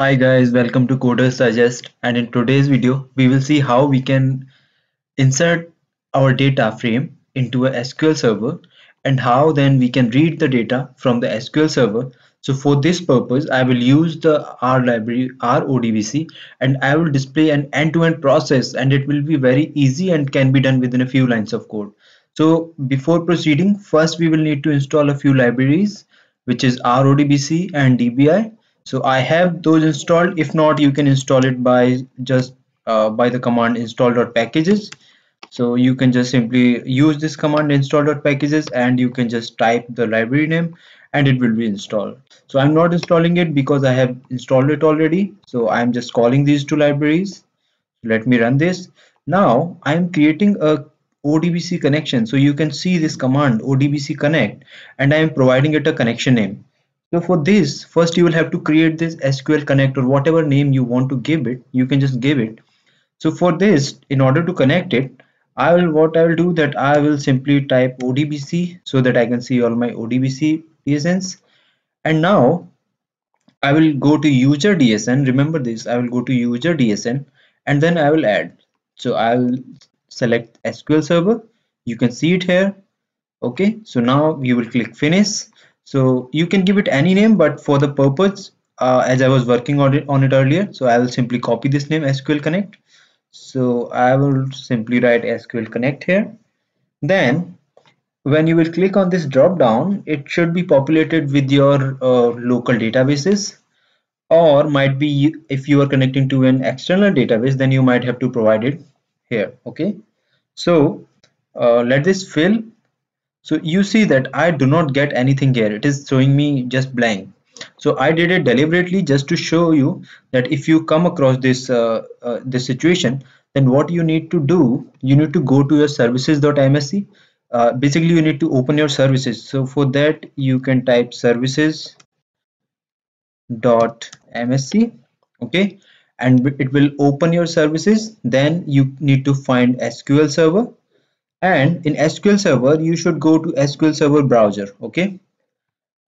Hi guys, welcome to Coder Suggest and in today's video we will see how we can insert our data frame into a SQL server and how then we can read the data from the SQL server. So for this purpose I will use the R library R ODBC and I will display an end-to-end -end process and it will be very easy and can be done within a few lines of code. So before proceeding first we will need to install a few libraries which is RODBC and DBI so I have those installed if not you can install it by just uh, by the command install.packages so you can just simply use this command install.packages and you can just type the library name and it will be installed so I'm not installing it because I have installed it already so I'm just calling these two libraries let me run this now I am creating a ODBC connection so you can see this command ODBC connect and I am providing it a connection name so for this first you will have to create this sql connector, whatever name you want to give it you can just give it so for this in order to connect it I will what I will do that I will simply type ODBC so that I can see all my ODBC DSNs and now I will go to user DSN remember this I will go to user DSN and then I will add so I will select SQL server you can see it here okay so now you will click finish so you can give it any name, but for the purpose, uh, as I was working on it, on it earlier, so I will simply copy this name SQL Connect. So I will simply write SQL Connect here. Then when you will click on this drop down, it should be populated with your uh, local databases or might be if you are connecting to an external database, then you might have to provide it here. Okay. So uh, let this fill so you see that i do not get anything here it is showing me just blank so i did it deliberately just to show you that if you come across this uh, uh, this situation then what you need to do you need to go to your services.msc uh, basically you need to open your services so for that you can type services dot msc okay and it will open your services then you need to find sql server and in SQL Server you should go to SQL Server browser okay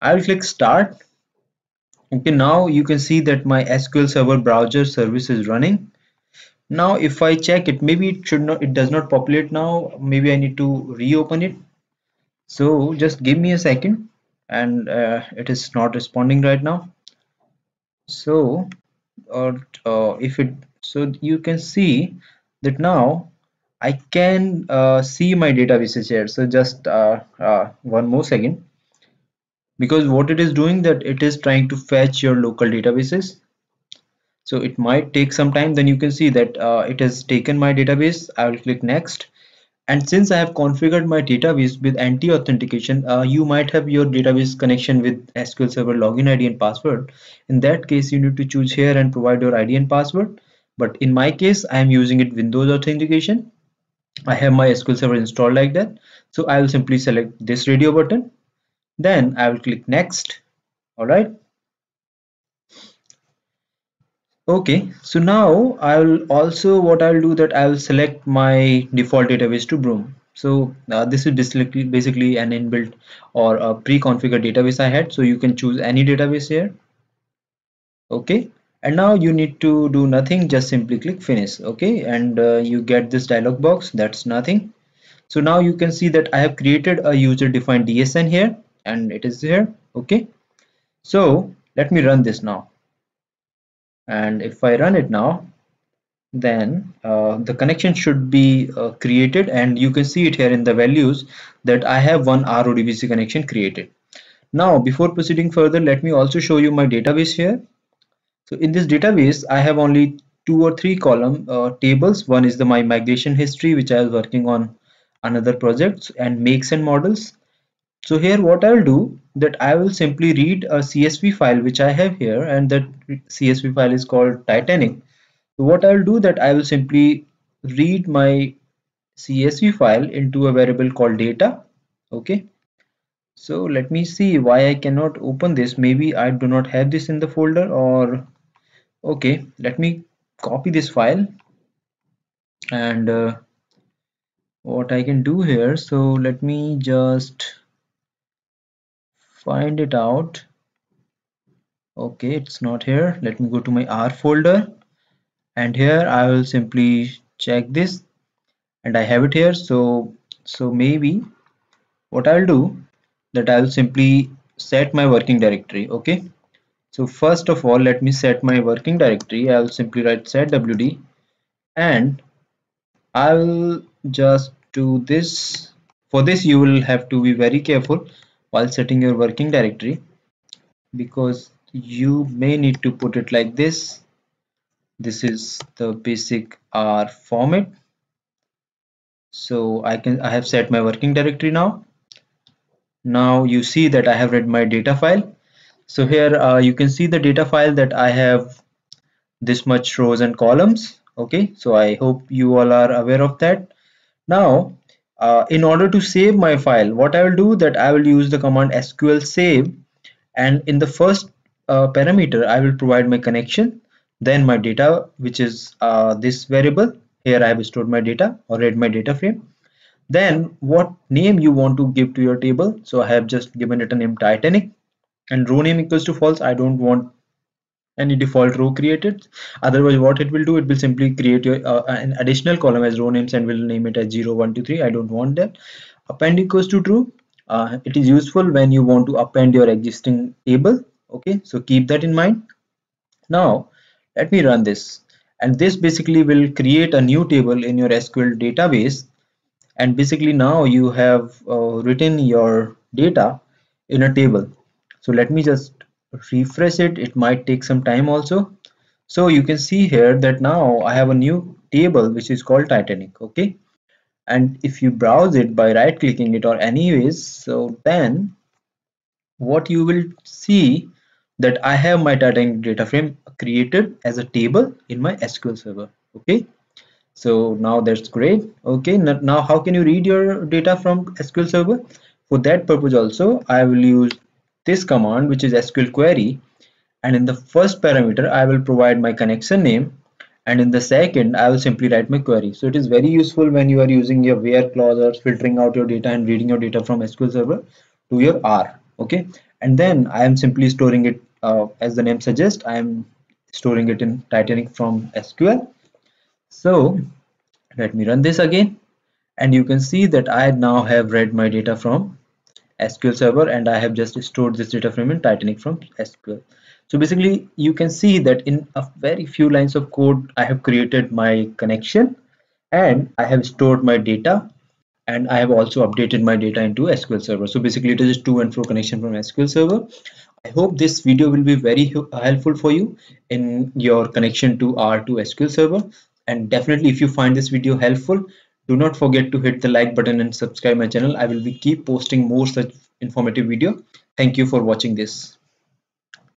I will click start okay now you can see that my SQL Server browser service is running now if I check it maybe it should not it does not populate now maybe I need to reopen it so just give me a second and uh, it is not responding right now so or uh, if it so you can see that now I can uh, see my databases here. So just uh, uh, one more second. Because what it is doing that it is trying to fetch your local databases. So it might take some time. Then you can see that uh, it has taken my database. I will click next. And since I have configured my database with anti-authentication, uh, you might have your database connection with SQL Server login ID and password. In that case, you need to choose here and provide your ID and password. But in my case, I am using it Windows authentication I have my SQL Server installed like that. So I will simply select this radio button. Then I will click next. All right. Okay, so now I will also what I will do that I will select my default database to Broom. So uh, this is basically, basically an inbuilt or a pre-configured database I had. So you can choose any database here. Okay, and now you need to do nothing just simply click finish okay and uh, you get this dialog box that's nothing so now you can see that I have created a user defined DSN here and it is here okay so let me run this now and if I run it now then uh, the connection should be uh, created and you can see it here in the values that I have one RODBC connection created now before proceeding further let me also show you my database here so in this database, I have only two or three column uh, tables. One is the my migration history, which I was working on another project and makes and models. So here what I'll do that I will simply read a CSV file which I have here and that CSV file is called Titanic. So what I'll do that I will simply read my CSV file into a variable called data. Okay. So let me see why I cannot open this. Maybe I do not have this in the folder or okay let me copy this file and uh, what I can do here so let me just find it out okay it's not here let me go to my R folder and here I will simply check this and I have it here so so maybe what I'll do that I'll simply set my working directory okay so first of all, let me set my working directory. I will simply write setwd and I will just do this. For this, you will have to be very careful while setting your working directory because you may need to put it like this. This is the basic R format. So I can I have set my working directory now. Now you see that I have read my data file so here uh, you can see the data file that I have this much rows and columns. Okay, so I hope you all are aware of that. Now, uh, in order to save my file, what I will do that I will use the command SQL save and in the first uh, parameter, I will provide my connection, then my data, which is uh, this variable. Here I have stored my data or read my data frame then what name you want to give to your table so i have just given it a name titanic and row name equals to false i don't want any default row created otherwise what it will do it will simply create your, uh, an additional column as row names and will name it as 0 1 2 3 i don't want that append equals to true uh, it is useful when you want to append your existing table okay so keep that in mind now let me run this and this basically will create a new table in your sql database and basically now you have uh, written your data in a table so let me just refresh it it might take some time also so you can see here that now I have a new table which is called Titanic okay and if you browse it by right clicking it or anyways so then what you will see that I have my Titanic data frame created as a table in my SQL server okay so now that's great okay now how can you read your data from SQL server for that purpose also I will use this command which is SQL query and in the first parameter I will provide my connection name and in the second I will simply write my query. So it is very useful when you are using your where clause or filtering out your data and reading your data from SQL Server to your R okay and then I am simply storing it uh, as the name suggests I am storing it in Titanic from SQL. So let me run this again and you can see that I now have read my data from SQL Server and I have just stored this data frame in Titanic from SQL. So basically you can see that in a very few lines of code I have created my connection and I have stored my data and I have also updated my data into SQL Server. So basically it is to and fro connection from SQL Server. I hope this video will be very helpful for you in your connection to r to SQL Server and definitely if you find this video helpful do not forget to hit the like button and subscribe my channel i will be keep posting more such informative video thank you for watching this